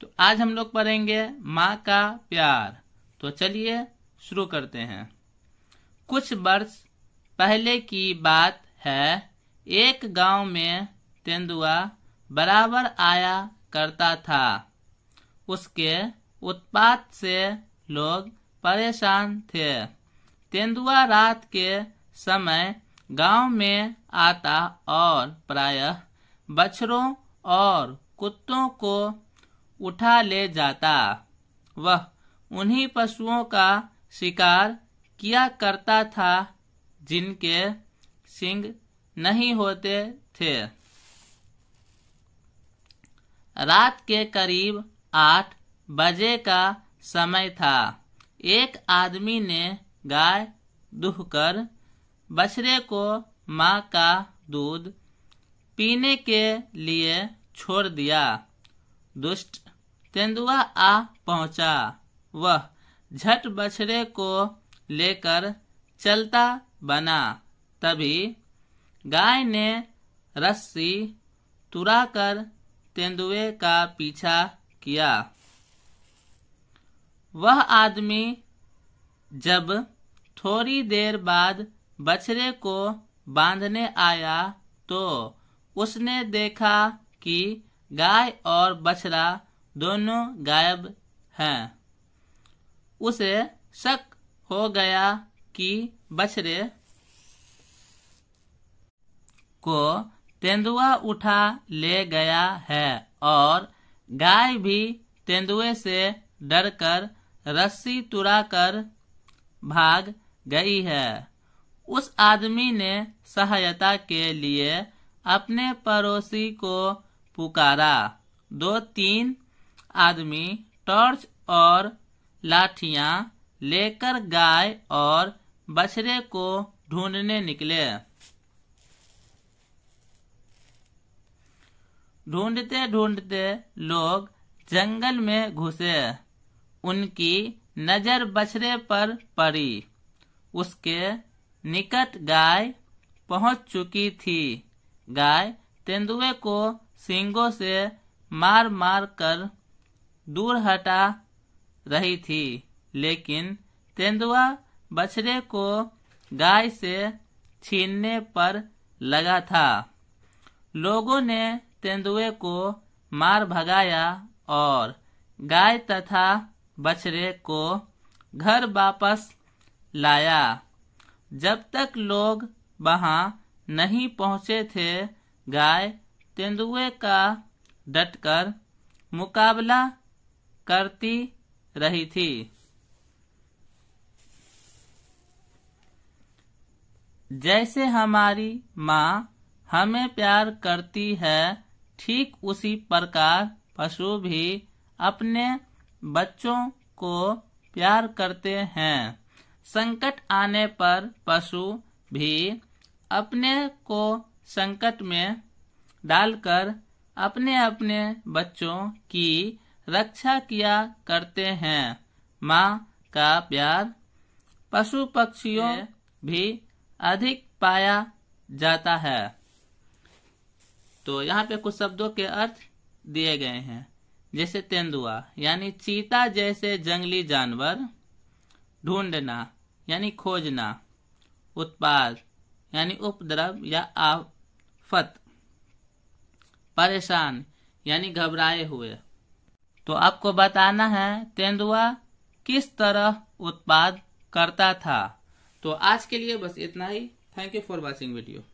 तो आज हम लोग पढ़ेंगे माँ का प्यार तो चलिए शुरू करते हैं कुछ वर्ष पहले की बात है एक गांव में तेंदुआ बराबर आया करता था उसके उत्पात से लोग परेशान थे तेंदुआ रात के समय गांव में आता और प्रायः बछड़ों और कुत्तों को उठा ले जाता वह उन्हीं पशुओं का शिकार किया करता था जिनके सिंग नहीं होते थे रात के करीब आठ बजे का समय था एक आदमी ने गाय दुहकर बछड़े को माँ का दूध पीने के लिए छोड़ दिया दुष्ट तेंदुआ आ पहुंचा वह झट बछड़े को लेकर चलता बना तभी गाय ने रस्सी तुरा कर तेंदुए का पीछा किया वह आदमी जब थोड़ी देर बाद बछड़े को बांधने आया तो उसने देखा कि गाय और बछड़ा दोनों गायब हैं उसे शक हो गया कि बछड़े को तेंदुआ उठा ले गया है और गाय भी तेंदुए से डरकर रस्सी कर भाग गई है उस आदमी ने सहायता के लिए अपने पड़ोसी को पुकारा दो तीन आदमी टॉर्च और लाठिया लेकर गाय और बछड़े को ढूंढने निकले ढूंढते ढूंढते लोग जंगल में घुसे उनकी नजर बछड़े पर पड़ी उसके निकट गाय पहुंच चुकी थी गाय तेंदुए को सिंगों से मार मार कर दूर हटा रही थी लेकिन तेंदुआ बछड़े को गाय से छीनने पर लगा था लोगों ने तेंदुए को मार भगाया और गाय तथा बछड़े को घर वापस लाया जब तक लोग वहां नहीं पहुंचे थे गाय तेंदुए का डटकर मुकाबला करती रही थी जैसे हमारी माँ हमें प्यार करती है ठीक उसी प्रकार पशु भी अपने बच्चों को प्यार करते हैं संकट आने पर पशु भी अपने को संकट में डालकर अपने अपने बच्चों की रक्षा किया करते हैं माँ का प्यार पशु पक्षियों भी अधिक पाया जाता है तो यहाँ पे कुछ शब्दों के अर्थ दिए गए हैं जैसे तेंदुआ यानी चीता जैसे जंगली जानवर ढूंढना यानी खोजना उत्पाद यानी उपद्रव या आफत परेशान यानी घबराए हुए तो आपको बताना है तेंदुआ किस तरह उत्पाद करता था तो आज के लिए बस इतना ही thank you for watching video